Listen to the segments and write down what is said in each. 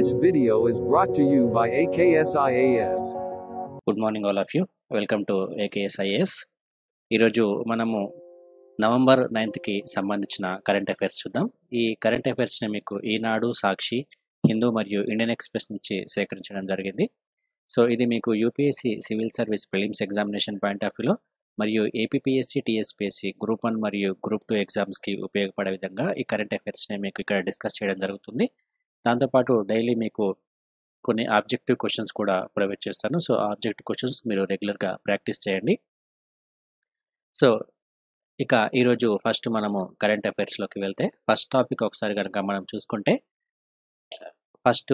This video is brought to you by AKSIAS. Good morning all of you. Welcome to AKSIAS. ఈరోజు మనము November నైన్త్కి సంబంధించిన current affairs చూద్దాం ఈ current అఫైర్స్ని మీకు ఈనాడు సాక్షి హిందూ మరియు ఇండియన్ ఎక్స్ప్రెస్ నుంచి సేకరించడం జరిగింది సో ఇది మీకు UPSC civil service prelims examination point of వ్యూలో మరియు ఏపీఎస్సి టీఎస్పీఎస్సి గ్రూప్ వన్ మరియు గ్రూప్ టూ ఎగ్జామ్స్కి ఉపయోగపడే విధంగా ఈ కరెంట్ అఫైర్స్ని మీకు ఇక్కడ డిస్కస్ చేయడం జరుగుతుంది దాంతోపాటు డైలీ మీకు కొన్ని ఆబ్జెక్టివ్ క్వశ్చన్స్ కూడా ప్రొవైడ్ చేస్తాను సో ఆబ్జెక్టివ్ క్వశ్చన్స్ మీరు రెగ్యులర్గా ప్రాక్టీస్ చేయండి సో ఇక ఈరోజు ఫస్ట్ మనము కరెంట్ అఫైర్స్లోకి వెళ్తే ఫస్ట్ టాపిక్ ఒకసారి కనుక మనం చూసుకుంటే ఫస్ట్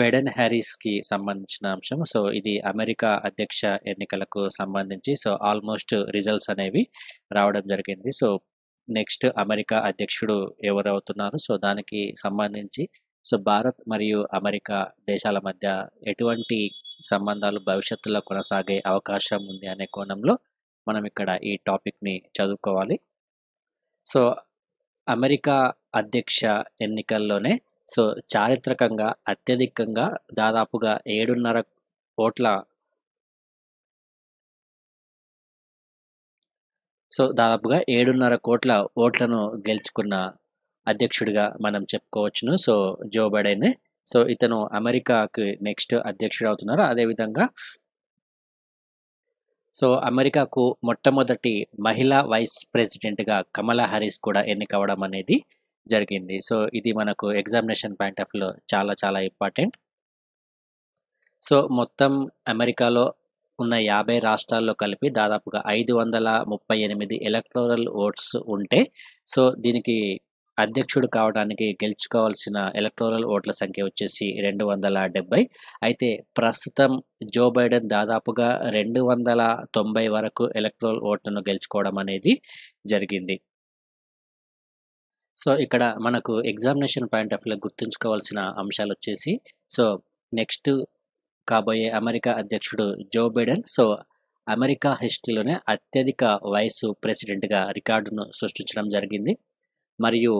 బెడెన్ హ్యారీస్కి సంబంధించిన అంశం సో ఇది అమెరికా అధ్యక్ష ఎన్నికలకు సంబంధించి సో ఆల్మోస్ట్ రిజల్ట్స్ అనేవి రావడం జరిగింది సో నెక్స్ట్ అమెరికా అధ్యక్షుడు ఎవరవుతున్నారు సో దానికి సంబంధించి సో భారత్ మరియు అమెరికా దేశాల మధ్య ఎటువంటి సంబంధాలు భవిష్యత్తులో కొనసాగే అవకాశం ఉంది అనే కోణంలో మనం ఇక్కడ ఈ టాపిక్ని చదువుకోవాలి సో అమెరికా అధ్యక్ష ఎన్నికల్లోనే సో చారిత్రకంగా అత్యధికంగా దాదాపుగా ఏడున్నర కోట్ల సో దాదాపుగా ఏడున్నర కోట్ల ఓట్లను గెలుచుకున్న అధ్యక్షుడిగా మనం చెప్పుకోవచ్చును సో జో బైడెన్ సో ఇతను అమెరికాకి నెక్స్ట్ అధ్యక్షుడు అవుతున్నారు అదేవిధంగా సో అమెరికాకు మొట్టమొదటి మహిళా వైస్ ప్రెసిడెంట్గా కమలా హారీస్ కూడా ఎన్నికవడం అనేది జరిగింది సో ఇది మనకు ఎగ్జామినేషన్ పాయింట్ ఆఫ్ చాలా చాలా ఇంపార్టెంట్ సో మొత్తం అమెరికాలో ఉన్న యాభై రాష్ట్రాల్లో కలిపి దాదాపుగా ఐదు వందల ముప్పై ఎనిమిది ఎలక్టోరల్ ఓట్స్ ఉంటే సో దీనికి అధ్యక్షుడు కావడానికి గెలుచుకోవాల్సిన ఎలక్టోరల్ ఓట్ల సంఖ్య వచ్చేసి రెండు వందల డెబ్బై అయితే ప్రస్తుతం జో బైడెన్ దాదాపుగా రెండు వందల తొంభై వరకు ఎలక్టోరల్ ఓట్లను గెలుచుకోవడం అనేది జరిగింది సో ఇక్కడ మనకు ఎగ్జామినేషన్ పాయింట్ ఆఫ్ వ్యూలో గుర్తుంచుకోవాల్సిన అంశాలు వచ్చేసి సో నెక్స్ట్ కాబోయే అమెరికా అధ్యక్షుడు జో బైడెన్ సో అమెరికా హిస్టరీలోనే అత్యధిక వయసు ప్రెసిడెంట్గా రికార్డును సృష్టించడం జరిగింది మరియు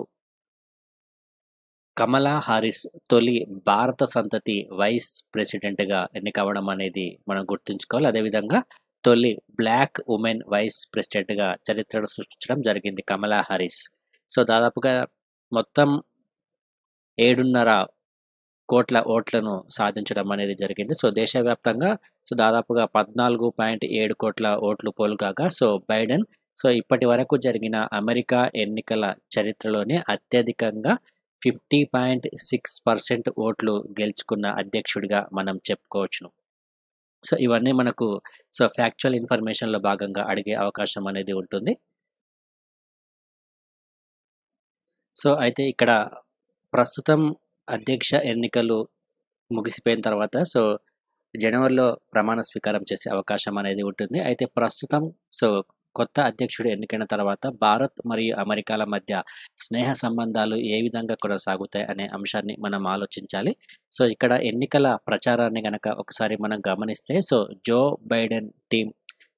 కమలా హారిస్ తొలి భారత సంతతి వైస్ ప్రెసిడెంట్గా ఎన్నికవడం అనేది మనం గుర్తుంచుకోవాలి అదేవిధంగా తొలి బ్లాక్ ఉమెన్ వైస్ ప్రెసిడెంట్గా చరిత్రను సృష్టించడం జరిగింది కమలా హారిస్ సో దాదాపుగా మొత్తం ఏడున్నర కోట్ల ఓట్లను సాధించడం అనేది జరిగింది సో దేశవ్యాప్తంగా సో దాదాపుగా పద్నాలుగు పాయింట్ ఏడు కోట్ల ఓట్లు పోలు కాగా సో బైడెన్ సో ఇప్పటి వరకు జరిగిన అమెరికా ఎన్నికల చరిత్రలోనే అత్యధికంగా ఫిఫ్టీ పాయింట్ సిక్స్ పర్సెంట్ ఓట్లు గెలుచుకున్న అధ్యక్షుడిగా మనం చెప్పుకోవచ్చును సో ఇవన్నీ మనకు సో ఫ్యాక్చువల్ ఇన్ఫర్మేషన్లో భాగంగా అడిగే అవకాశం అనేది ఉంటుంది సో అయితే ఇక్కడ ప్రస్తుతం అధ్యక్ష ఎన్నికలు ముగిసిపోయిన తర్వాత సో జనవరిలో ప్రమాణ స్వీకారం చేసే అవకాశం అనేది ఉంటుంది అయితే ప్రస్తుతం సో కొత్త అధ్యక్షుడు ఎన్నికైన తర్వాత భారత్ మరియు అమెరికాల మధ్య స్నేహ సంబంధాలు ఏ విధంగా కొనసాగుతాయి అనే అంశాన్ని మనం ఆలోచించాలి సో ఇక్కడ ఎన్నికల ప్రచారాన్ని గనక ఒకసారి మనం గమనిస్తే so Joe Biden team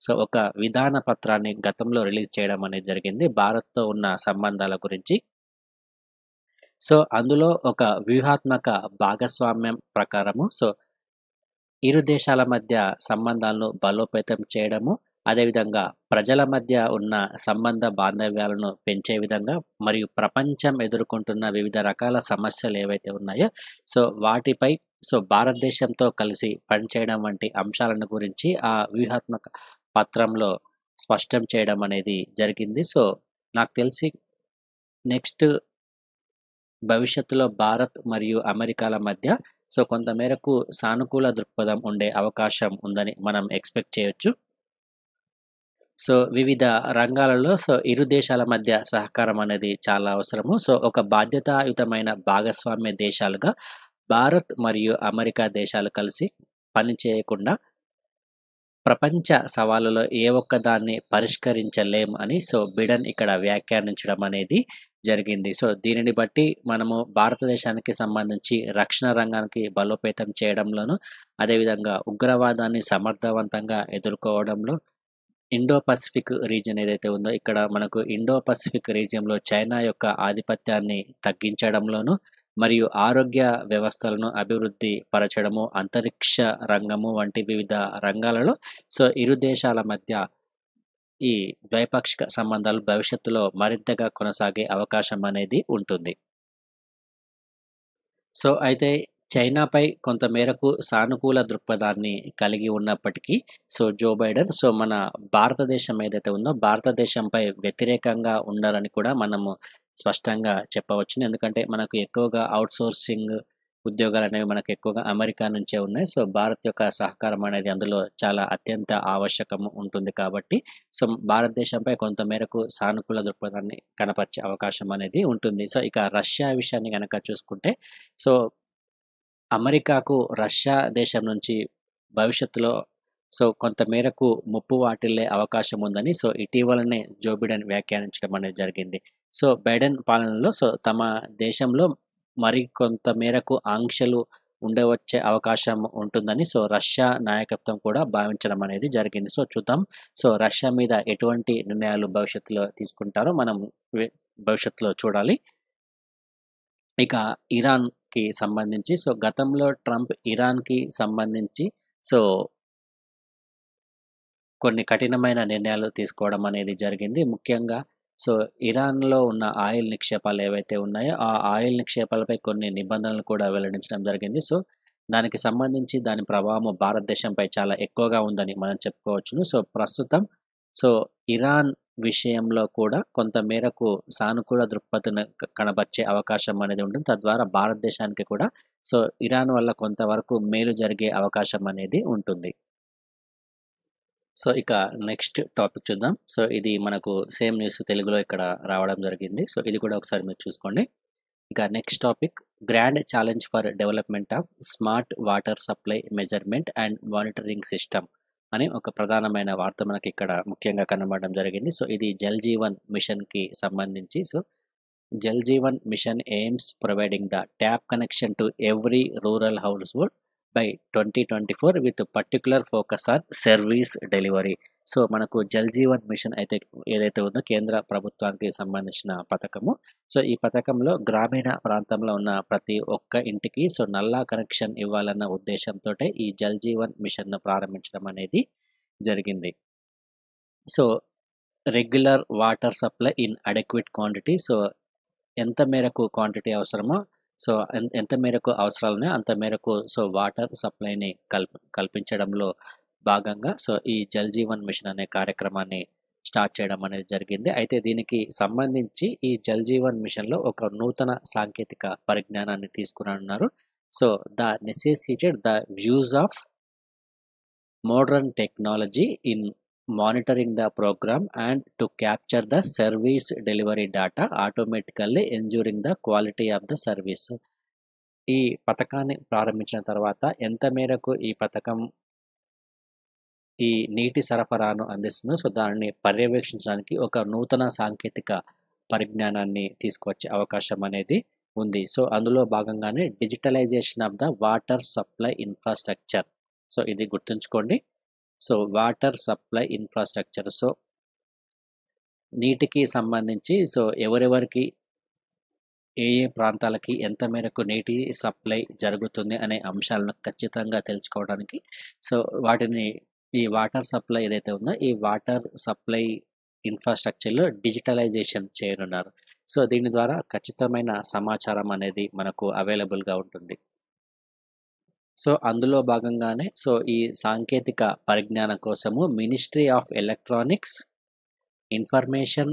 so ఒక విధాన పత్రాన్ని గతంలో రిలీజ్ చేయడం అనేది జరిగింది భారత్తో ఉన్న సంబంధాల గురించి సో అందులో ఒక వ్యూహాత్మక భాగస్వామ్యం ప్రకారము సో ఇరు దేశాల మధ్య సంబంధాలను బలోపేతం చేయడము అదేవిధంగా ప్రజల మధ్య ఉన్న సంబంధ బాంధవ్యాలను పెంచే విధంగా మరియు ప్రపంచం ఎదుర్కొంటున్న వివిధ రకాల సమస్యలు ఏవైతే ఉన్నాయో సో వాటిపై సో భారతదేశంతో కలిసి పనిచేయడం వంటి అంశాలను గురించి ఆ వ్యూహాత్మక పత్రంలో స్పష్టం చేయడం అనేది జరిగింది సో నాకు తెలిసి నెక్స్ట్ భవిష్యత్తులో భారత్ మరియు అమెరికాల మధ్య సో కొంతమేరకు సానుకూల దృక్పథం ఉండే అవకాశం ఉందని మనం ఎక్స్పెక్ట్ చేయొచ్చు సో వివిధ రంగాలలో సో ఇరు దేశాల మధ్య సహకారం అనేది చాలా అవసరము సో ఒక బాధ్యతాయుతమైన భాగస్వామ్య దేశాలుగా భారత్ మరియు అమెరికా దేశాలు కలిసి పనిచేయకుండా ప్రపంచ సవాళ్ళలో ఏ ఒక్కదాన్ని పరిష్కరించలేం అని సో బిడన్ ఇక్కడ వ్యాఖ్యానించడం అనేది జరిగింది సో దీనిని బట్టి మనము భారతదేశానికి సంబంధించి రక్షణ రంగానికి బలోపేతం చేయడంలోనూ అదేవిధంగా ఉగ్రవాదాన్ని సమర్థవంతంగా ఎదుర్కోవడంలో ఇండో పసిఫిక్ రీజియన్ ఏదైతే ఉందో ఇక్కడ మనకు ఇండో పసిఫిక్ రీజియన్లో చైనా యొక్క ఆధిపత్యాన్ని తగ్గించడంలోను మరియు ఆరోగ్య వ్యవస్థలను అభివృద్ధి పరచడము అంతరిక్ష రంగము వంటి వివిధ రంగాలలో సో ఇరు దేశాల మధ్య ఈ ద్వైపాక్షిక సంబంధాలు భవిష్యత్తులో మరింతగా కొనసాగే అవకాశం అనేది ఉంటుంది సో అయితే చైనాపై కొంతమేరకు సానుకూల దృక్పథాన్ని కలిగి ఉన్నప్పటికీ సో జో బైడెన్ సో మన భారతదేశం ఏదైతే ఉందో భారతదేశంపై వ్యతిరేకంగా ఉండాలని కూడా మనము స్పష్టంగా చెప్పవచ్చు ఎందుకంటే మనకు ఎక్కువగా అవుట్సోర్సింగ్ ఉద్యోగాలు అనేవి మనకు ఎక్కువగా అమెరికా నుంచే ఉన్నాయి సో భారత్ యొక్క సహకారం అనేది అందులో చాలా అత్యంత ఆవశ్యకం ఉంటుంది కాబట్టి సో భారతదేశంపై కొంత మేరకు సానుకూల దృక్పథాన్ని కనపరిచే అవకాశం అనేది ఉంటుంది సో ఇక రష్యా విషయాన్ని కనుక చూసుకుంటే సో అమెరికాకు రష్యా దేశం నుంచి భవిష్యత్తులో సో కొంత మేరకు ముప్పు వాటిల్లే అవకాశం ఉందని సో ఇటీవలనే జో బిడెన్ వ్యాఖ్యానించడం అనేది జరిగింది సో బైడెన్ పాలనలో సో తమ దేశంలో మరి కొంత మేరకు ఆంక్షలు ఉండవచ్చే అవకాశం ఉంటుందని సో రష్యా నాయకత్వం కూడా భావించడం అనేది జరిగింది సో చూద్దాం సో రష్యా మీద ఎటువంటి నిర్ణయాలు భవిష్యత్తులో తీసుకుంటారో మనం భవిష్యత్తులో చూడాలి ఇక ఇరాన్కి సంబంధించి సో గతంలో ట్రంప్ ఇరాన్కి సంబంధించి సో కొన్ని కఠినమైన నిర్ణయాలు తీసుకోవడం అనేది జరిగింది ముఖ్యంగా సో ఇరాన్లో ఉన్న ఆయిల్ నిక్షేపాలు ఏవైతే ఉన్నాయో ఆ ఆయిల్ నిక్షేపాలపై కొన్ని నిబంధనలు కూడా వెల్లడించడం జరిగింది సో దానికి సంబంధించి దాని ప్రభావం భారతదేశంపై చాలా ఎక్కువగా ఉందని మనం చెప్పుకోవచ్చును సో ప్రస్తుతం సో ఇరాన్ విషయంలో కూడా కొంత మేరకు సానుకూల దృక్పథను కనబర్చే అవకాశం అనేది ఉంటుంది తద్వారా భారతదేశానికి కూడా సో ఇరాన్ వల్ల కొంతవరకు మేలు జరిగే అవకాశం అనేది ఉంటుంది సో ఇక నెక్స్ట్ టాపిక్ చూద్దాం సో ఇది మనకు సేమ్ న్యూస్ తెలుగులో ఇక్కడ రావడం జరిగింది సో ఇది కూడా ఒకసారి మీరు చూసుకోండి ఇక next topic grand challenge for development of smart water supply measurement and monitoring system అని ఒక ప్రధానమైన వార్త మనకి ఇక్కడ ముఖ్యంగా కనబడడం జరిగింది సో ఇది జల్ జీవన్ మిషన్కి సంబంధించి so Jal Jeevan mission aims providing the tap connection to every rural household by twenty twenty four with particular focus on service delivery so మనకు జల్ జీవన్ మిషన్ అయితే ఏదైతే ఉందో కేంద్ర ప్రభుత్వానికి సంబంధించిన పథకము సో ఈ పథకంలో గ్రామీణ ప్రాంతంలో ఉన్న ప్రతి ఒక్క ఇంటికి సో నల్లా కనెక్షన్ ఇవ్వాలన్న ఉద్దేశంతో ఈ జల్ జీవన్ మిషన్ను ప్రారంభించడం అనేది జరిగింది so regular water supply in adequate quantity so ఎంత మేరకు క్వాంటిటీ అవసరమో సో ఎంత మేరకు అవసరాలనే అంత మేరకు సో వాటర్ సప్లైని కల్ప కల్పించడంలో భాగంగా సో ఈ జల్ జీవన్ మిషన్ అనే కార్యక్రమాన్ని స్టార్ట్ చేయడం అనేది జరిగింది అయితే దీనికి సంబంధించి ఈ జల్ జీవన్ మిషన్లో ఒక నూతన సాంకేతిక పరిజ్ఞానాన్ని తీసుకున్నారు so the necessitated the views of modern technology in monitoring the program and to capture the service delivery data automatically ensuring the quality of the service ఈ పథకాన్ని ప్రారంభించిన తర్వాత ఎంత మేరకు ఈ పథకం ఈ నీటి సరఫరాను అందిస్తుందో సో దానిని పర్యవేక్షించడానికి ఒక నూతన సాంకేతిక పరిజ్ఞానాన్ని తీసుకొచ్చే అవకాశం అనేది ఉంది సో అందులో భాగంగానే digitalization of the water supply infrastructure so ఇది గుర్తుంచుకోండి so water supply infrastructure so నీటికి సంబంధించి సో ఎవరెవరికి ఏ ఏ ప్రాంతాలకి ఎంత మేరకు నీటి సప్లై జరుగుతుంది అనే అంశాలను ఖచ్చితంగా తెలుసుకోవడానికి సో వాటిని ఈ వాటర్ సప్లై ఏదైతే ఉందో ఈ వాటర్ సప్లై ఇన్ఫ్రాస్ట్రక్చర్లో డిజిటలైజేషన్ చేయనున్నారు సో దీని ద్వారా ఖచ్చితమైన సమాచారం అనేది మనకు అవైలబుల్గా ఉంటుంది సో అందులో భాగంగానే సో ఈ సాంకేతిక పరిజ్ఞానం కోసము ministry of electronics information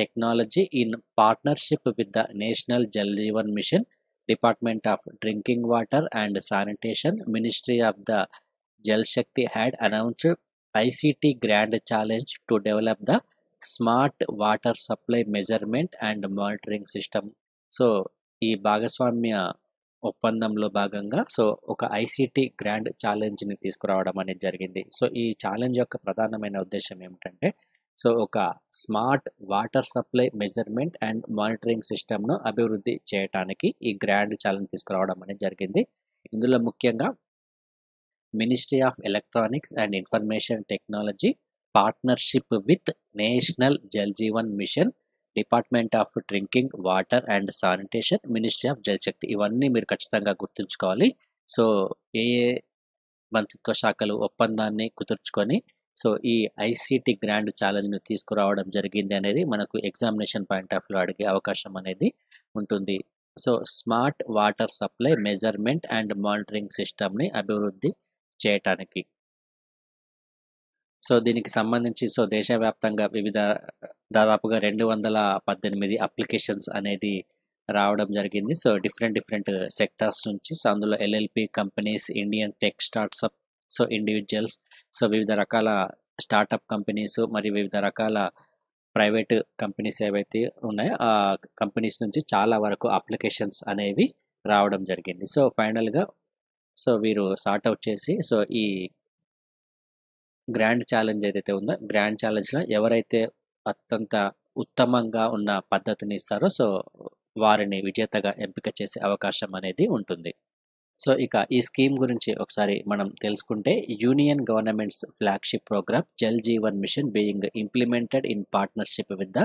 technology in partnership with the national Jal Jeevan mission department of drinking water and sanitation ministry of the Jal Shakti had announced ICT grand challenge to develop the smart water supply measurement and monitoring system so ఈ భాగస్వామ్య ఒప్పందంలో భాగంగా so ఒక ICT grand ఛాలెంజ్ని తీసుకురావడం అనేది జరిగింది so ఈ challenge యొక్క ప్రధానమైన ఉద్దేశం ఏమిటంటే సో ఒక smart water supply measurement and monitoring సిస్టమ్ను అభివృద్ధి చేయడానికి ఈ గ్రాండ్ ఛాలెంజ్ తీసుకురావడం అనేది జరిగింది ఇందులో ముఖ్యంగా ministry of electronics and information technology partnership with national Jal Jeevan mission department of drinking water and sanitation ministry of Jalshakti ఇవన్నీ మీరు ఖచ్చితంగా గుర్తుంచుకోవాలి సో ఏ ఏ మంత్రిత్వ శాఖలు ఒప్పందాన్ని కుదుర్చుకొని సో ఈ ఐసీటీ గ్రాండ్ ఛాలెంజ్ను తీసుకురావడం జరిగింది అనేది మనకు ఎగ్జామినేషన్ పాయింట్ ఆఫ్ వ్యూ అడిగే అవకాశం అనేది ఉంటుంది so smart water supply measurement and monitoring సిస్టమ్ని అభివృద్ధి చేయటానికి సో దీనికి సంబంధించి సో దేశవ్యాప్తంగా వివిధ దాదాపుగా రెండు వందల పద్దెనిమిది అప్లికేషన్స్ అనేది రావడం జరిగింది సో డిఫరెంట్ డిఫరెంట్ సెక్టార్స్ నుంచి సో అందులో LLP companies Indian tech startups so individuals so వివిధ రకాల స్టార్టప్ కంపెనీస్ మరియు వివిధ రకాల ప్రైవేట్ కంపెనీస్ ఏవైతే ఉన్నాయో ఆ కంపెనీస్ నుంచి చాలా వరకు అప్లికేషన్స్ అనేవి రావడం జరిగింది సో ఫైనల్గా సో వీరు సార్ట్ చేసి సో ఈ గ్రాండ్ ఛాలెంజ్ ఏదైతే ఉందో గ్రాండ్ ఛాలెంజ్లో ఎవరైతే అత్యంత ఉత్తమంగా ఉన్న పద్ధతిని ఇస్తారో సో వారిని విజేతగా ఎంపిక చేసే అవకాశం అనేది ఉంటుంది సో ఇక ఈ స్కీమ్ గురించి ఒకసారి మనం తెలుసుకుంటే union government's flagship program Jal Jeevan mission being implemented in partnership with the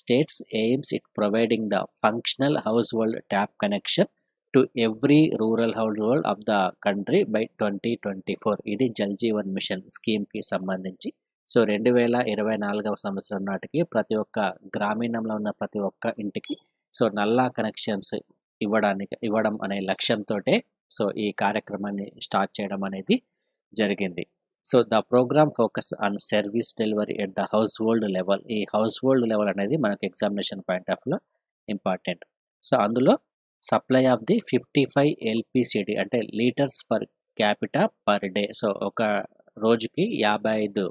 states aims it providing the functional household tap connection to every rural household of the country by twenty twenty four ఇది Jal Jeevan machine స్కీమ్కి సంబంధించి so రెండు వేల ఇరవై నాలుగవ సంవత్సరం నాటికి ప్రతి ఒక్క గ్రామీణంలో ఉన్న ప్రతి ఒక్క ఇంటికి సో నల్లా కనెక్షన్స్ ఇవ్వడానికి ఇవ్వడం అనే లక్ష్యంతో సో ఈ కార్యక్రమాన్ని స్టార్ట్ చేయడం అనేది జరిగింది so the program focus on service delivery at the household level ఈ హౌస్ హోల్డ్ లెవెల్ అనేది మనకు ఎగ్జామినేషన్ పాయింట్ ఆఫ్లో ఇంపార్టెంట్ సో అందులో supply of the fifty five LPCD అంటే litres per capita per day so ఒక రోజుకి యాభై ఐదు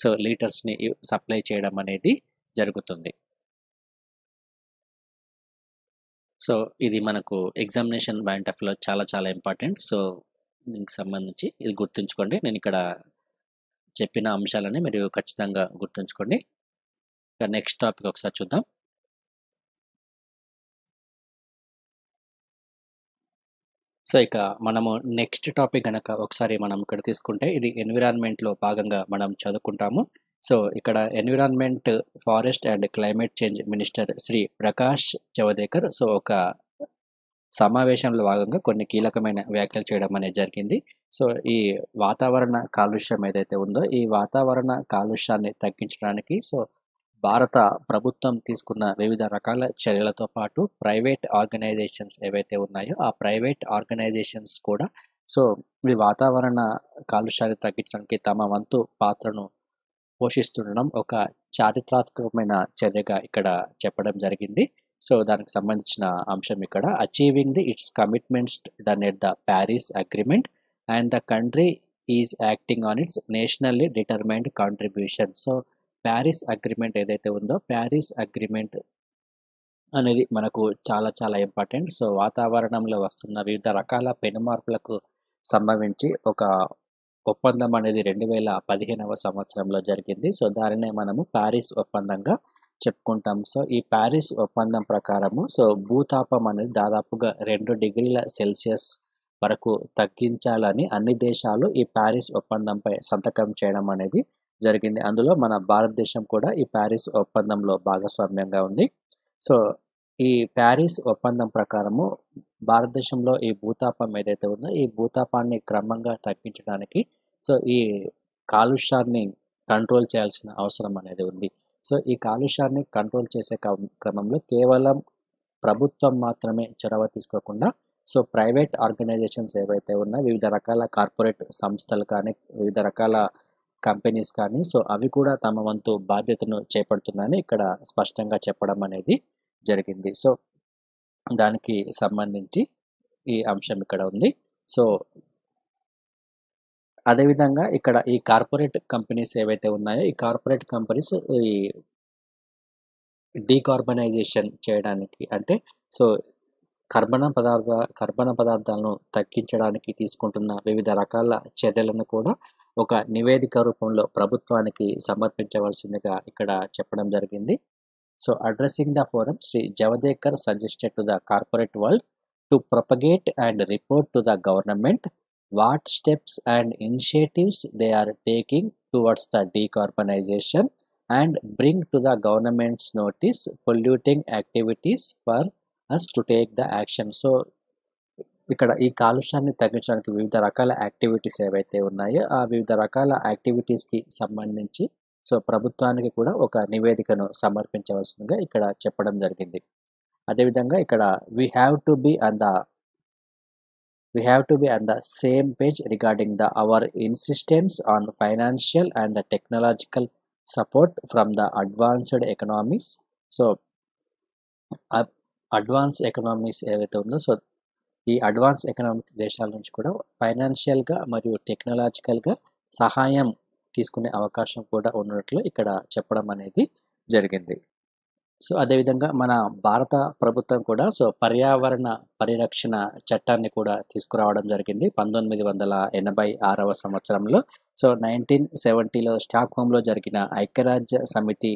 సో లీటర్స్ని సప్లై చేయడం అనేది జరుగుతుంది సో ఇది మనకు ఎగ్జామినేషన్ పాయింట్ ఆఫ్లో చాలా చాలా ఇంపార్టెంట్ సో దీనికి సంబంధించి ఇది గుర్తుంచుకోండి నేను ఇక్కడ చెప్పిన అంశాలని మీరు ఖచ్చితంగా గుర్తుంచుకోండి ఇక నెక్స్ట్ టాపిక్ ఒకసారి చూద్దాం సో ఇక మనము నెక్స్ట్ టాపిక్ కనుక ఒకసారి మనం ఇక్కడ తీసుకుంటే ఇది ఎన్విరాన్మెంట్లో భాగంగా మనం చదువుకుంటాము సో ఇక్కడ environment forest and climate change minister Shri Prakash Javadekar so ఒక సమావేశంలో భాగంగా కొన్ని కీలకమైన వ్యాఖ్యలు చేయడం అనేది జరిగింది సో ఈ వాతావరణ కాలుష్యం ఏదైతే ఉందో ఈ వాతావరణ కాలుష్యాన్ని తగ్గించడానికి సో భారత ప్రభుత్వం తీసుకున్న వివిధ రకాల చర్యలతో పాటు ప్రైవేట్ ఆర్గనైజేషన్స్ ఏవైతే ఉన్నాయో ఆ ప్రైవేట్ ఆర్గనైజేషన్స్ కూడా సో ఈ వాతావరణ కాలుష్యాన్ని తగ్గించడానికి తమ వంతు పాత్రను పోషిస్తుండడం ఒక చారిత్రాత్మకమైన చర్యగా ఇక్కడ చెప్పడం జరిగింది సో దానికి సంబంధించిన అంశం ఇక్కడ achieving the its commitments done at the Paris agreement and the country is acting on its nationally determined contribution so Paris agreement ఏదైతే ఉందో ప్యారిస్ అగ్రిమెంట్ అనేది మనకు చాలా చాలా ఇంపార్టెంట్ సో వాతావరణంలో వస్తున్న వివిధ రకాల పెనుమార్పులకు సంబంధించి ఒక ఒప్పందం అనేది రెండు వేల పదిహేనవ సంవత్సరంలో జరిగింది సో దానినే మనము ప్యారిస్ ఒప్పందంగా చెప్పుకుంటాం సో ఈ ప్యారిస్ ఒప్పందం ప్రకారము సో భూతాపం అనేది దాదాపుగా రెండు డిగ్రీల సెల్సియస్ వరకు తగ్గించాలని అన్ని దేశాలు ఈ ప్యారిస్ ఒప్పందంపై సంతకం చేయడం అనేది జరిగింది అందులో మన భారతదేశం కూడా ఈ ప్యారిస్ ఒప్పందంలో భాగస్వామ్యంగా ఉంది సో ఈ ప్యారిస్ ఒప్పందం ప్రకారము భారతదేశంలో ఈ భూతాపం ఏదైతే ఉందో ఈ భూతాపాన్ని క్రమంగా తగ్గించడానికి సో ఈ కాలుష్యాన్ని కంట్రోల్ చేయాల్సిన అవసరం అనేది ఉంది సో ఈ కాలుష్యాన్ని కంట్రోల్ చేసే క్రమంలో కేవలం ప్రభుత్వం మాత్రమే చొరవ తీసుకోకుండా సో ప్రైవేట్ ఆర్గనైజేషన్స్ ఏవైతే ఉన్నా వివిధ రకాల కార్పొరేట్ సంస్థలు కానీ వివిధ రకాల కంపెనీస్ కానీ సో అవి కూడా తమ వంతు బాధ్యతను చేపడుతున్నాయని ఇక్కడ స్పష్టంగా చెప్పడం అనేది జరిగింది సో దానికి సంబంధించి ఈ అంశం ఇక్కడ ఉంది సో అదేవిధంగా ఇక్కడ ఈ కార్పొరేట్ కంపెనీస్ ఏవైతే ఉన్నాయో ఈ కార్పొరేట్ కంపెనీస్ ఈ డీకార్బనైజేషన్ చేయడానికి అంటే సో కర్బన పదార్థ కర్బన పదార్థాలను తగ్గించడానికి తీసుకుంటున్న వివిధ రకాల చర్యలను కూడా ఒక నివేదిక రూపంలో ప్రభుత్వానికి సమర్పించవలసిందిగా ఇక్కడ చెప్పడం జరిగింది so addressing the forum Shri Javadekar suggested to the corporate world to propagate and report to the government what steps and initiatives they are taking towards the decarbonization and bring to the government's notice polluting activities for us to take the action so ఇక్కడ ఈ కాలుష్యాన్ని తగ్గించడానికి వివిధ రకాల activities ఏవైతే ఉన్నాయో ఆ వివిధ రకాల యాక్టివిటీస్కి సంబంధించి సో ప్రభుత్వానికి కూడా ఒక నివేదికను సమర్పించవలసిందిగా ఇక్కడ చెప్పడం జరిగింది అదేవిధంగా ఇక్కడ we have to be on the we have to be on the same page regarding the our insistence on financial and the technological support from the advanced economies so advance economies ఏవైతే ఉందో so ఈ advance economic దేశాల నుంచి కూడా ఫైనాన్షియల్గా మరియు టెక్నాలజికల్గా సహాయం తీసుకునే అవకాశం కూడా ఉన్నట్లు ఇక్కడ చెప్పడం అనేది జరిగింది సో అదేవిధంగా మన భారత ప్రభుత్వం కూడా సో పర్యావరణ పరిరక్షణ చట్టాన్ని కూడా తీసుకురావడం జరిగింది పంతొమ్మిది వందల ఎనభై ఆరవ సంవత్సరంలో సో నైన్టీన్ సెవెంటీలో స్టాక్ హోమ్లో జరిగిన ఐక్యరాజ్య సమితి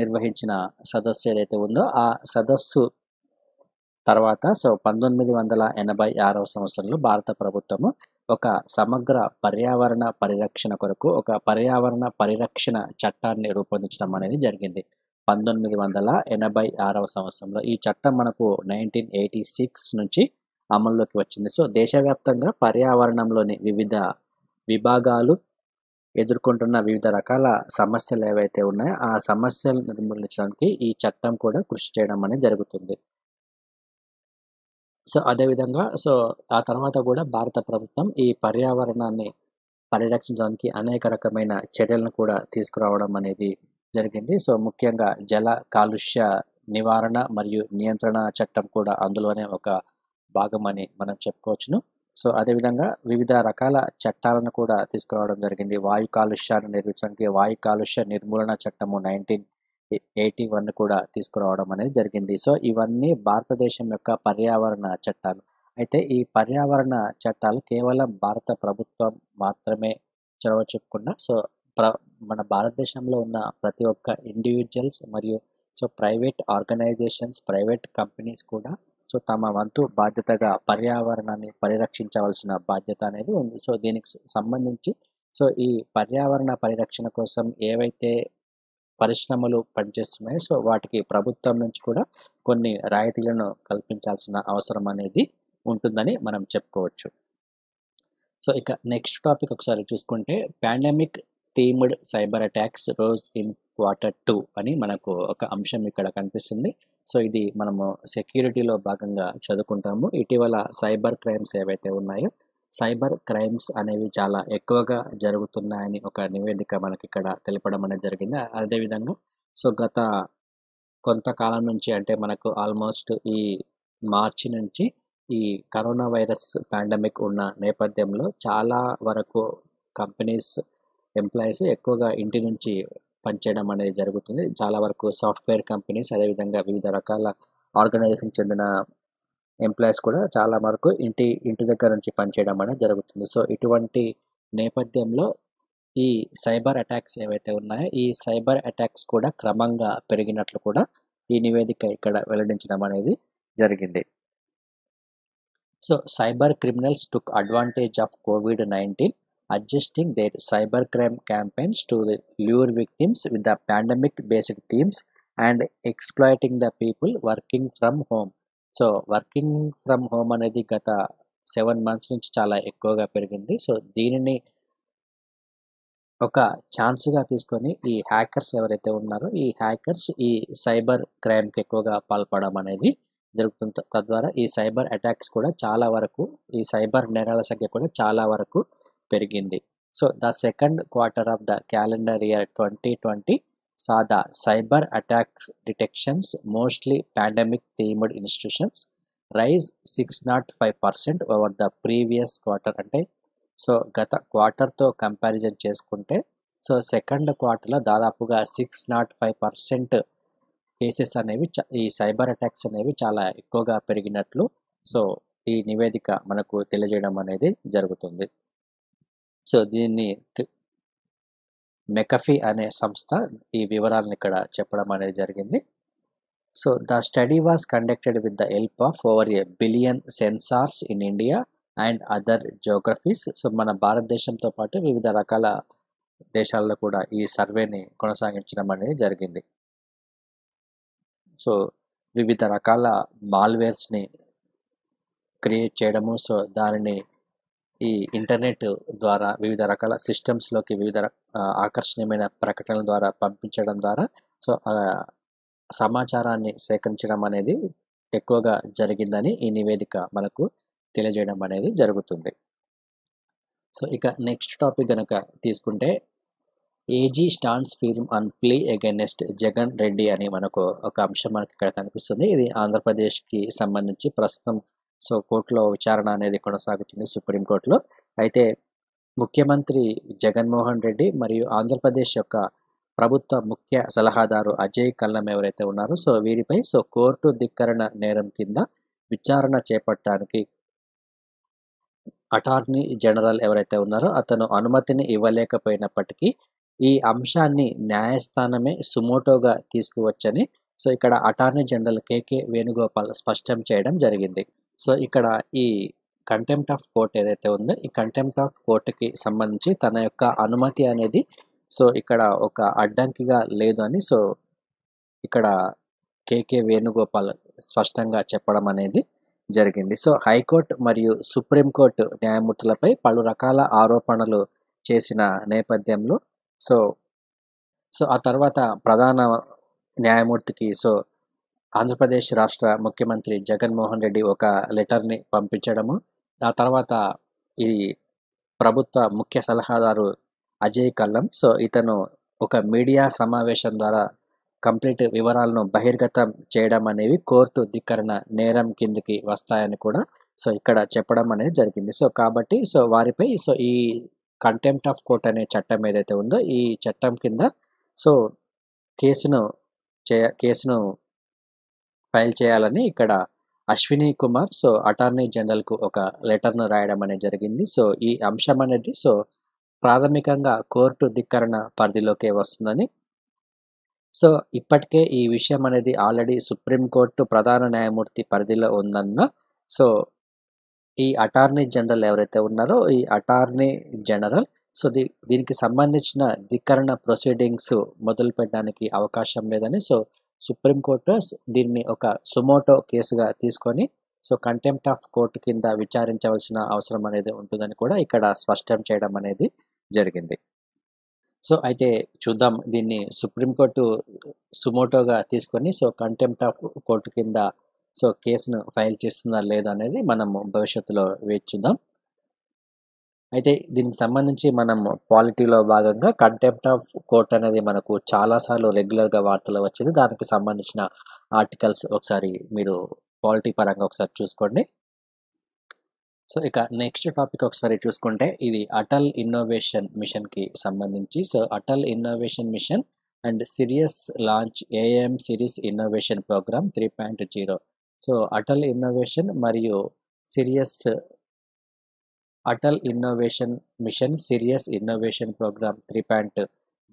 నిర్వహించిన సదస్సు ఏదైతే ఉందో ఆ సదస్సు తర్వాత సో పంతొమ్మిది వందల ఎనభై ఆరవ సంవత్సరంలో భారత ప్రభుత్వము ఒక సమగ్ర పర్యావరణ పరిరక్షణ కొరకు ఒక పర్యావరణ పరిరక్షణ చట్టాన్ని రూపొందించడం అనేది జరిగింది పంతొమ్మిది వందల ఎనభై ఆరవ సంవత్సరంలో ఈ చట్టం మనకు నైన్టీన్ ఎయిటీ సిక్స్ నుంచి అమల్లోకి వచ్చింది సో దేశవ్యాప్తంగా పర్యావరణంలోని వివిధ విభాగాలు ఎదుర్కొంటున్న వివిధ రకాల సమస్యలు ఏవైతే ఉన్నాయో ఆ సమస్యలు నిర్మూలించడానికి ఈ చట్టం కూడా కృషి చేయడం అనేది జరుగుతుంది సో అదేవిధంగా సో ఆ తర్వాత కూడా భారత ప్రభుత్వం ఈ పర్యావరణాన్ని పరిరక్షించడానికి అనేక రకమైన చర్యలను కూడా తీసుకురావడం అనేది జరిగింది సో ముఖ్యంగా జల కాలుష్య నివారణ మరియు నియంత్రణ చట్టం కూడా అందులోనే ఒక భాగం అని మనం చెప్పుకోవచ్చును సో అదేవిధంగా వివిధ రకాల చట్టాలను కూడా తీసుకురావడం జరిగింది వాయు కాలుష్యాన్ని నిర్మించడానికి వాయు కాలుష్య నిర్మూలన చట్టము నైన్టీన్ ఎయిటీ వన్ కూడా తీసుకురావడం అనేది జరిగింది సో ఇవన్నీ భారతదేశం యొక్క పర్యావరణ చట్టాలు అయితే ఈ పర్యావరణ చట్టాలు కేవలం భారత ప్రభుత్వం మాత్రమే చొరవ చూపకుండా సో ప్ర మన భారతదేశంలో ఉన్న ప్రతి ఒక్క ఇండివిజువల్స్ మరియు so private organizations private companies కూడా సో తమ వంతు బాధ్యతగా పర్యావరణాన్ని పరిరక్షించవలసిన బాధ్యత అనేది ఉంది సో దీనికి సంబంధించి సో ఈ పర్యావరణ పరిరక్షణ కోసం ఏవైతే పరిశ్రమలు పనిచేస్తున్నాయి సో వాటికి ప్రభుత్వం నుంచి కూడా కొన్ని రాయితీలను కల్పించాల్సిన అవసరం అనేది ఉంటుందని మనం చెప్పుకోవచ్చు సో ఇక నెక్స్ట్ టాపిక్ ఒకసారి చూసుకుంటే pandemic themed cyber attacks rose in quarter two అని మనకు ఒక అంశం ఇక్కడ కనిపిస్తుంది సో ఇది మనము సెక్యూరిటీలో భాగంగా చదువుకుంటాము ఇటీవల సైబర్ క్రైమ్స్ ఏవైతే ఉన్నాయో సైబర్ క్రైమ్స్ అనేవి చాలా ఎక్కువగా జరుగుతున్నాయని ఒక నివేదిక మనకి ఇక్కడ తెలపడం అనేది జరిగింది అదేవిధంగా సో గత కొంతకాలం నుంచి అంటే మనకు ఆల్మోస్ట్ ఈ మార్చి నుంచి ఈ కరోనా వైరస్ పాండమిక్ ఉన్న నేపథ్యంలో చాలా వరకు కంపెనీస్ ఎంప్లాయీస్ ఎక్కువగా ఇంటి నుంచి పనిచేయడం అనేది జరుగుతుంది చాలా వరకు సాఫ్ట్వేర్ కంపెనీస్ అదేవిధంగా వివిధ రకాల ఆర్గనైజేషన్ చెందిన ఎంప్లాయీస్ కూడా చాలా వరకు ఇంటి ఇంటి దగ్గర నుంచి పనిచేయడం అనేది జరుగుతుంది సో ఇటువంటి నేపథ్యంలో ఈ సైబర్ అటాక్స్ ఏవైతే ఉన్నాయో ఈ సైబర్ అటాక్స్ కూడా క్రమంగా పెరిగినట్లు కూడా ఈ నివేదిక ఇక్కడ వెల్లడించడం అనేది జరిగింది so cyber criminals took advantage of covid nineteen adjusting their cyber crime campaigns to the lure victims with the pandemic basic themes and exploiting the people working from home so working from home అనేది గత seven months నుంచి చాలా ఎక్కువగా పెరిగింది so దీనిని ఒక ఛాన్స్గా తీసుకొని ఈ హ్యాకర్స్ ఎవరైతే ఉన్నారో ఈ హ్యాకర్స్ ఈ సైబర్ క్రైమ్కి ఎక్కువగా పాల్పడడం అనేది జరుగుతుంది తద్వారా ఈ సైబర్ అటాక్స్ కూడా చాలా వరకు ఈ సైబర్ నేరాల సంఖ్య కూడా చాలా వరకు పెరిగింది so the second quarter of the calendar year twenty twenty cyber attacks detections mostly pandemic themed institutions rise six not five percent over the previous quarter అంటే సో గత క్వార్టర్తో కంపారిజన్ చేసుకుంటే సో సెకండ్ క్వార్టర్లో దాదాపుగా six not five percent cases అనేవి ఈ cyber attacks అనేవి చాలా ఎక్కువగా పెరిగినట్లు సో ఈ నివేదిక మనకు తెలియజేయడం అనేది జరుగుతుంది సో దీన్ని మెకఫీ అనే సంస్థ ఈ వివరాలను ఇక్కడ చెప్పడం అనేది జరిగింది so the study was conducted with the help of over a billion sensors in India and other geographies so మన భారతదేశంతో పాటు వివిధ రకాల దేశాల్లో కూడా ఈ సర్వేని కొనసాగించడం అనేది జరిగింది సో వివిధ రకాల మాల్వేర్స్ని క్రియేట్ చేయడము సో దానిని ఈ ఇంటర్నెట్ ద్వారా వివిధ రకాల సిస్టమ్స్లోకి వివిధ ఆకర్షణీయమైన ప్రకటనల ద్వారా పంపించడం ద్వారా సో సమాచారాన్ని సేకరించడం అనేది ఎక్కువగా జరిగిందని ఈ నివేదిక మనకు తెలియజేయడం అనేది జరుగుతుంది సో ఇక నెక్స్ట్ టాపిక్ కనుక తీసుకుంటే AG stance film and play against Jagan Reddy అని మనకు ఒక అంశం మనకి ఇక్కడ కనిపిస్తుంది ఇది ఆంధ్రప్రదేశ్కి సంబంధించి ప్రస్తుతం సో కోర్టులో విచారణ అనేది కొనసాగుతుంది సుప్రీంకోర్టులో అయితే ముఖ్యమంత్రి జగన్మోహన్ రెడ్డి మరియు ఆంధ్రప్రదేశ్ యొక్క ప్రభుత్వ ముఖ్య సలహాదారు అజయ్ కల్లం ఎవరైతే ఉన్నారో సో వీరిపై సో కోర్టు ధిక్కరణ నేరం కింద విచారణ చేపట్టడానికి అటార్నీ జనరల్ ఎవరైతే ఉన్నారో అతను అనుమతిని ఇవ్వలేకపోయినప్పటికీ ఈ అంశాన్ని న్యాయస్థానమే సుమోటోగా తీసుకువచ్చని సో ఇక్కడ అటార్నీ జనరల్ కేకే వేణుగోపాల్ స్పష్టం చేయడం జరిగింది సో ఇక్కడ ఈ కంటెంప్ట్ ఆఫ్ కోర్ట్ ఏదైతే ఉందో ఈ కంటెంప్ట్ ఆఫ్ కోర్టుకి సంబంధించి తన యొక్క అనుమతి అనేది సో ఇక్కడ ఒక అడ్డంకిగా లేదు అని సో ఇక్కడ కేకే వేణుగోపాల్ స్పష్టంగా చెప్పడం అనేది జరిగింది సో హైకోర్టు మరియు సుప్రీంకోర్టు న్యాయమూర్తులపై పలు రకాల ఆరోపణలు చేసిన నేపథ్యంలో సో సో ఆ తర్వాత ప్రధాన న్యాయమూర్తికి సో ఆంధ్రప్రదేశ్ రాష్ట్ర ముఖ్యమంత్రి జగన్మోహన్ రెడ్డి ఒక లెటర్ని పంపించడము ఆ తర్వాత ఈ ప్రభుత్వ ముఖ్య సలహాదారు అజయ్ కల్లం సో ఇతను ఒక మీడియా సమావేశం ద్వారా కంప్లీట్ వివరాలను బహిర్గతం చేయడం అనేవి కోర్టు ధిక్కరణ నేరం కిందికి వస్తాయని కూడా సో ఇక్కడ చెప్పడం అనేది జరిగింది సో కాబట్టి సో వారిపై సో ఈ కంటెంప్ట్ ఆఫ్ కోర్ట్ అనే చట్టం ఏదైతే ఉందో ఈ చట్టం కింద సో కేసును చే కేసును ఫైల్ చేయాలని ఇక్కడ అశ్విని కుమార్ సో అటార్నీ జనరల్కు ఒక లెటర్ను రాయడం అనేది జరిగింది సో ఈ అంశం అనేది సో ప్రాథమికంగా కోర్టు ధిక్కరణ పరిధిలోకే వస్తుందని సో ఇప్పటికే ఈ విషయం అనేది ఆల్రెడీ సుప్రీంకోర్టు ప్రధాన న్యాయమూర్తి పరిధిలో ఉందన్న సో ఈ అటార్నీ జనరల్ ఎవరైతే ఉన్నారో ఈ అటార్నీ జనరల్ సో దీ దీనికి సంబంధించిన ధిక్కరణ ప్రొసీడింగ్స్ మొదలు పెట్టడానికి అవకాశం లేదని సో సుప్రీంకోర్టు దీన్ని ఒక సుమోటో కేసుగా తీసుకొని సో కంటెంప్ట్ ఆఫ్ కోర్టు కింద విచారించవలసిన అవసరం అనేది ఉంటుందని కూడా ఇక్కడ స్పష్టం చేయడం అనేది జరిగింది సో అయితే చూద్దాం దీన్ని సుప్రీంకోర్టు సుమోటోగా తీసుకొని సో కంటెంప్ట్ ఆఫ్ కోర్టు కింద సో కేసును ఫైల్ చేస్తుందా లేదా అనేది మనం భవిష్యత్తులో వేచి చూద్దాం అయితే దీనికి సంబంధించి మనం పాలిటీలో భాగంగా కంటెంప్ట్ ఆఫ్ కోర్ట్ అనేది మనకు చాలాసార్లు రెగ్యులర్గా వార్తలు వచ్చింది దానికి సంబంధించిన ఆర్టికల్స్ ఒకసారి మీరు పాలిటీ పరంగా ఒకసారి చూసుకోండి సో ఇక నెక్స్ట్ టాపిక్ ఒకసారి చూసుకుంటే ఇది అటల్ ఇన్నోవేషన్ మిషన్కి సంబంధించి so Atal innovation mission and Sirius launch AIM Sirius innovation programme three point zero so Atal innovation మరియు Sirius Atal innovation mission Sirius innovation programme three point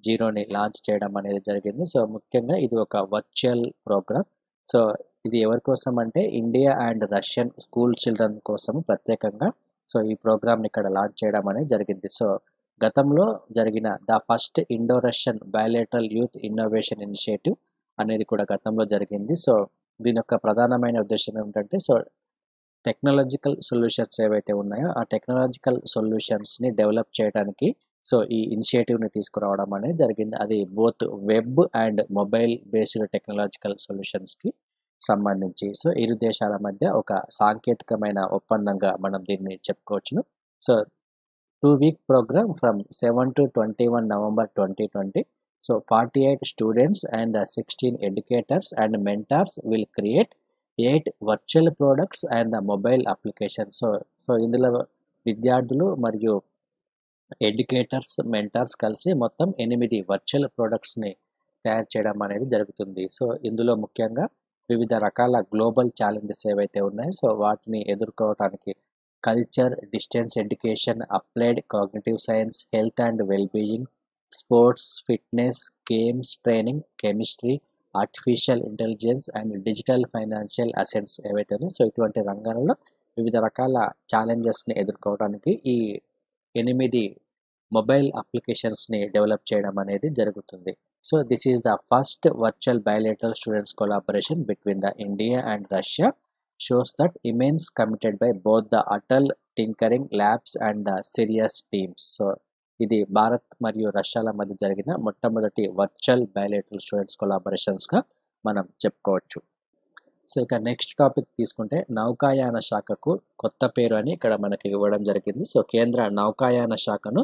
జీరోని లాంచ్ చేయడం అనేది జరిగింది సో ముఖ్యంగా ఇది ఒక వర్చువల్ ప్రోగ్రామ్ సో ఇది ఎవరి కోసం అంటే India and Russian school children కోసం ప్రత్యేకంగా సో ఈ ప్రోగ్రామ్ని ఇక్కడ లాంచ్ చేయడం అనేది జరిగింది సో గతంలో జరిగిన the first Indo Russian bilateral youth innovation initiative అనేది కూడా గతంలో జరిగింది సో దీని యొక్క ప్రధానమైన ఉద్దేశం ఏమిటంటే సో టెక్నాలజికల్ సొల్యూషన్స్ ఏవైతే ఉన్నాయో ఆ టెక్నాలజికల్ సొల్యూషన్స్ని డెవలప్ చేయడానికి సో ఈ ఇనిషియేటివ్ని తీసుకురావడం అనేది జరిగింది అది both web and mobile based technological సొల్యూషన్స్కి సంబంధించి సో ఇరు దేశాల మధ్య ఒక సాంకేతికమైన ఒప్పందంగా మనం దీన్ని చెప్పుకోవచ్చును so two week programme from seven to twenty one November twenty twenty so forty eight students and sixteen educators and mentors will create eight virtual products and mobile application so so ఇందులో విద్యార్థులు మరియు educators mentors కలిసి మొత్తం ఎనిమిది virtual ప్రోడక్ట్స్ని తయారు చేయడం అనేది జరుగుతుంది సో ఇందులో ముఖ్యంగా వివిధ రకాల గ్లోబల్ ఛాలెంజెస్ ఏవైతే ఉన్నాయో సో వాటిని ఎదుర్కోవటానికి culture distance education applied cognitive science health and wellbeing sports fitness games training chemistry artificial intelligence and digital financial assets ఏవైతే సో ఇటువంటి రంగాలలో వివిధ రకాల ఛాలెంజెస్ని ఎదుర్కోవడానికి ఈ ఎనిమిది మొబైల్ అప్లికేషన్స్ని డెవలప్ చేయడం అనేది జరుగుతుంది so this is the first virtual bilateral students collaboration between the India and Russia shows that immense committed by both the Atal tinkering labs and Sirius teams so ఇది భారత్ మరియు రష్యాల మధ్య జరిగిన మొట్టమొదటి వర్చువల్ బయాలేటరల్ స్టూడెంట్స్ కొలాబరేషన్స్గా మనం చెప్పుకోవచ్చు సో ఇక నెక్స్ట్ టాపిక్ తీసుకుంటే నౌకాయాన శాఖకు కొత్త పేరు అని ఇక్కడ మనకి ఇవ్వడం జరిగింది సో కేంద్ర నౌకాయాన శాఖను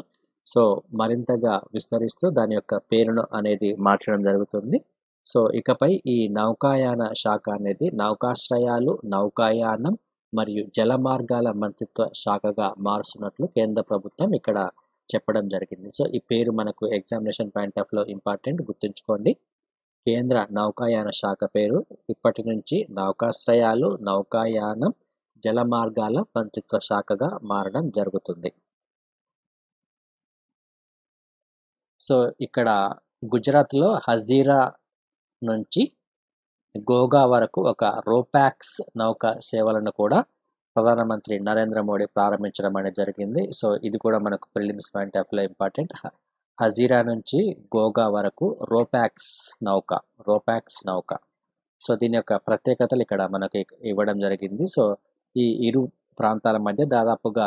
సో మరింతగా విస్తరిస్తూ దాని యొక్క పేరును అనేది మార్చడం జరుగుతుంది సో ఇకపై ఈ నౌకాయాన శాఖ అనేది నౌకాశ్రయాలు నౌకాయానం మరియు జల మార్గాల మంత్రిత్వ శాఖగా మారుస్తున్నట్లు కేంద్ర ప్రభుత్వం ఇక్కడ చెప్పడం జరిగింది సో ఈ పేరు మనకు ఎగ్జామినేషన్ పాయింట్ ఆఫ్ లో ఇంపార్టెంట్ గుర్తుంచుకోండి కేంద్ర నౌకాయాన శాఖ పేరు ఇప్పటి నుంచి నౌకాశ్రయాలు నౌకాయానం జల మార్గాల మంత్రిత్వ శాఖగా మారడం జరుగుతుంది సో ఇక్కడ గుజరాత్లో హజీరా నుంచి గోగా వరకు ఒక రోపాక్స్ నౌక సేవలను కూడా ప్రధానమంత్రి నరేంద్ర మోడీ ప్రారంభించడం అనేది జరిగింది సో ఇది కూడా మనకు ప్రిలిమ్స్ పాయింట్ ఆఫ్లో ఇంపార్టెంట్ హజీరా నుంచి గోగా వరకు రోపాక్స్ నౌక రోపాక్స్ నౌక సో దీని యొక్క ప్రత్యేకతలు ఇక్కడ మనకి ఇవ్వడం జరిగింది సో ఈ ఇరు ప్రాంతాల మధ్య దాదాపుగా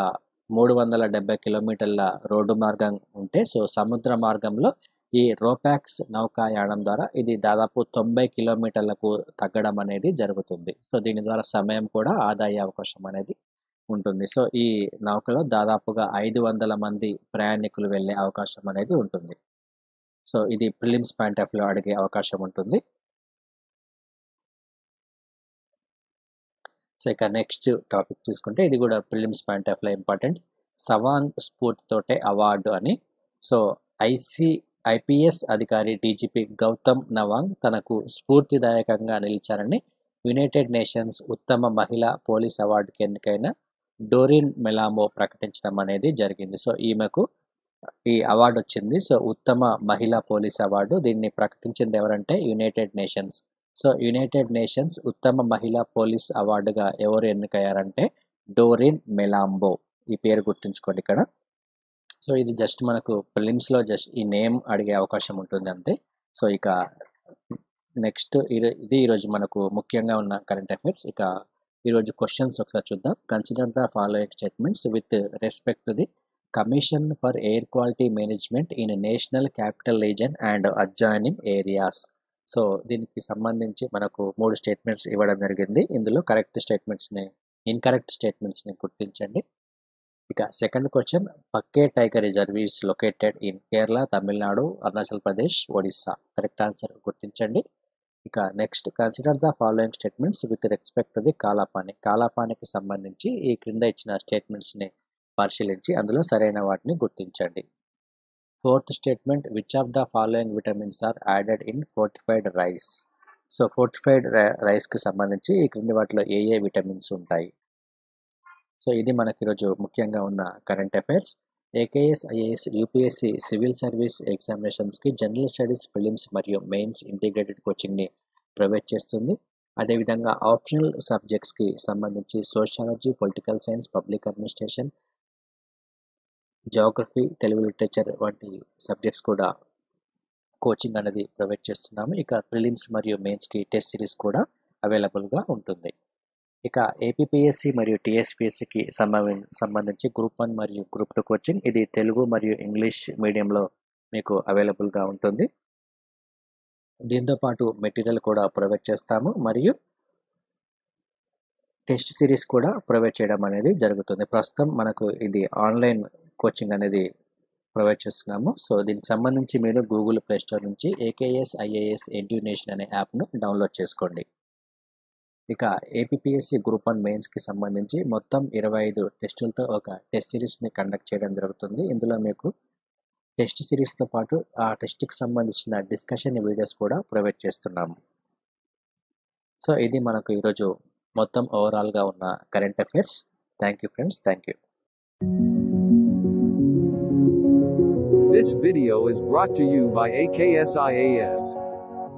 మూడు వందల డెబ్బై కిలోమీటర్ల రోడ్డు మార్గం ఉంటే సో సముద్ర మార్గంలో ఈ రోపాక్స్ నౌకాయానం ద్వారా ఇది దాదాపు తొంభై కిలోమీటర్లకు తగ్గడం అనేది జరుగుతుంది సో దీని ద్వారా సమయం కూడా ఆదా అయ్యే అవకాశం అనేది ఉంటుంది సో ఈ నౌకలో దాదాపుగా ఐదు వందల మంది ప్రయాణికులు వెళ్ళే అవకాశం అనేది ఉంటుంది సో ఇది ప్రిలిమ్స్ పాయింట్ ఆఫ్ వ్యూ అడిగే అవకాశం ఉంటుంది సో ఇక నెక్స్ట్ టాపిక్ తీసుకుంటే ఇది కూడా prelims point of view important Sawang తోటే అవార్డు అని సో ఐసీ ఐపీఎస్ అధికారి డీజీపీ గౌతమ్ నవాంగ్ తనకు స్ఫూర్తిదాయకంగా నిలిచారని యునైటెడ్ నేషన్స్ ఉత్తమ మహిళా పోలీస్ అవార్డుకి ఎన్నికైన డోరిన్ మెలామో ప్రకటించడం అనేది జరిగింది సో ఈమెకు ఈ అవార్డు వచ్చింది సో ఉత్తమ మహిళా పోలీస్ అవార్డు దీన్ని ప్రకటించింది ఎవరంటే United Nations so United Nations ఉత్తమ మహిళా పోలీస్ అవార్డుగా ఎవరు ఎన్నికయ్యారంటే డోరిన్ మెలాంబో ఈ పేరు గుర్తుంచుకోండి ఇక్కడ సో ఇది జస్ట్ మనకు లో జస్ట్ ఈ నేమ్ అడిగే అవకాశం ఉంటుంది అంతే సో ఇక నెక్స్ట్ ఇది ఈరోజు మనకు ముఖ్యంగా ఉన్న కరెంట్ అఫైర్స్ ఇక ఈరోజు క్వశ్చన్స్ ఒకసారి చూద్దాం consider the following statements with respect to the commission for air quality management in national capital region and adjoining areas so దీనికి సంబంధించి మనకు మూడు స్టేట్మెంట్స్ ఇవ్వడం జరిగింది ఇందులో కరెక్ట్ స్టేట్మెంట్స్ని ఇన్కరెక్ట్ స్టేట్మెంట్స్ని గుర్తించండి ఇక second question Pakke tiger reserve is located in Kerala Tamil Nadu Arunachal Pradesh Odisha correct answer గుర్తించండి ఇక next consider the following statements with respect to the Kalapani కాలాపానికి సంబంధించి ఈ క్రింద ఇచ్చిన స్టేట్మెంట్స్ని పరిశీలించి అందులో సరైన వాటిని గుర్తించండి fourth statement which of the following vitamins are added in fortified rice so fortified రైస్కి సంబంధించి ఈ క్రింది వాటిలో ఏ ఏ విటమిన్స్ ఉంటాయి సో ఇది మనకి ఈరోజు ముఖ్యంగా ఉన్న current affairs AKS IAS UPSC civil service ఎగ్జామినేషన్స్కి జనరల్ స్టడీస్ ఫిలిమ్స్ మరియు మెయిన్స్ ఇంటిగ్రేటెడ్ కోచింగ్ని ప్రొవైడ్ చేస్తుంది అదేవిధంగా ఆప్షనల్ సబ్జెక్ట్స్కి సంబంధించి sociology political science public administration geography Telugu literature వంటి సబ్జెక్ట్స్ కూడా కోచింగ్ అనేది ప్రొవైడ్ చేస్తున్నాము ఇక ప్రిలిమ్స్ మరియు మెయిన్స్కి టెస్ట్ సిరీస్ కూడా అవైలబుల్గా ఉంటుంది ఇక ఏపీఎస్సి మరియు టీఎస్పీఎస్సికి సంబంధించి గ్రూప్ వన్ మరియు గ్రూప్ టూ కోచింగ్ ఇది తెలుగు మరియు ఇంగ్లీష్ మీడియంలో మీకు అవైలబుల్గా ఉంటుంది దీంతోపాటు మెటీరియల్ కూడా ప్రొవైడ్ చేస్తాము మరియు టెస్ట్ సిరీస్ కూడా ప్రొవైడ్ చేయడం అనేది జరుగుతుంది ప్రస్తుతం మనకు ఇది ఆన్లైన్ కోచింగ్ అనేది ప్రొవైడ్ చేస్తున్నాము సో దీనికి సంబంధించి మీరు గూగుల్ ప్లేస్టోర్ నుంచి ఏకేఎస్ ఐఏఎస్ ఎడ్యునేషన్ అనే యాప్ను డౌన్లోడ్ చేసుకోండి ఇక ఏపీఎస్సి గ్రూప్ వన్ మెయిన్స్కి సంబంధించి మొత్తం ఇరవై ఐదు టెస్టులతో ఒక టెస్ట్ సిరీస్ని కండక్ట్ చేయడం జరుగుతుంది ఇందులో మీకు టెస్ట్ సిరీస్తో పాటు ఆ టెస్ట్కి సంబంధించిన డిస్కషన్ వీడియోస్ కూడా ప్రొవైడ్ చేస్తున్నాము సో ఇది మనకు ఈరోజు మొత్తం ఓవరాల్గా ఉన్న current affairs thank you friends thank you This video is brought to you by AKSIAS.